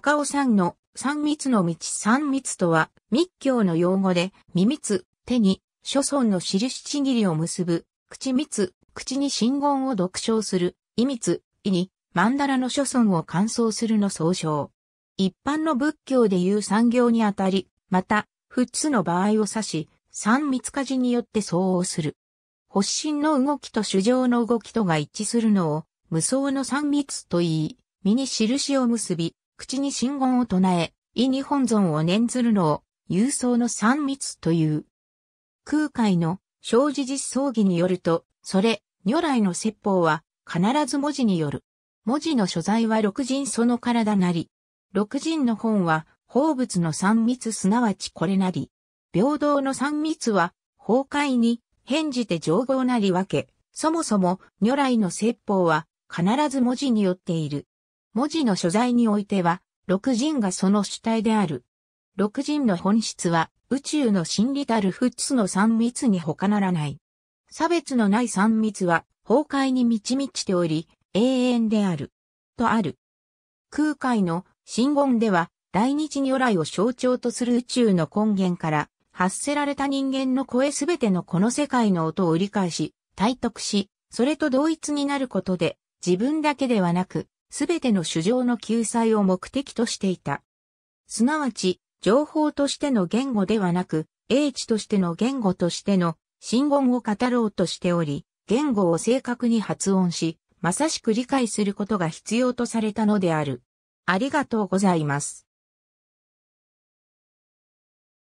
高尾山の三密の道三密とは密教の用語で、耳密、手に、諸村の印ちぎりを結ぶ、口密、口に信言を独唱する、意密、意に、曼荼羅の諸村を乾燥するの総称。一般の仏教でいう産業にあたり、また、普つの場合を指し、三密家事によって相応する。発信の動きと主情の動きとが一致するのを、無双の三密と言い、身に印を結び、口に信言を唱え、意に本尊を念ずるのを、郵送の三密という。空海の正じ実葬儀によると、それ、如来の説法は、必ず文字による。文字の所在は六人その体なり。六人の本は、宝物の三密すなわちこれなり。平等の三密は、崩壊に、返じて情報なりわけ。そもそも、如来の説法は、必ず文字によっている。文字の所在においては、六人がその主体である。六人の本質は、宇宙の真理たる仏の三密に他ならない。差別のない三密は、崩壊に満ち満ちており、永遠である。とある。空海の真言では、大日如来を象徴とする宇宙の根源から、発せられた人間の声すべてのこの世界の音を理解し、体得し、それと同一になることで、自分だけではなく、すべての主張の救済を目的としていた。すなわち、情報としての言語ではなく、英知としての言語としての信言を語ろうとしており、言語を正確に発音し、まさしく理解することが必要とされたのである。ありがとうございます。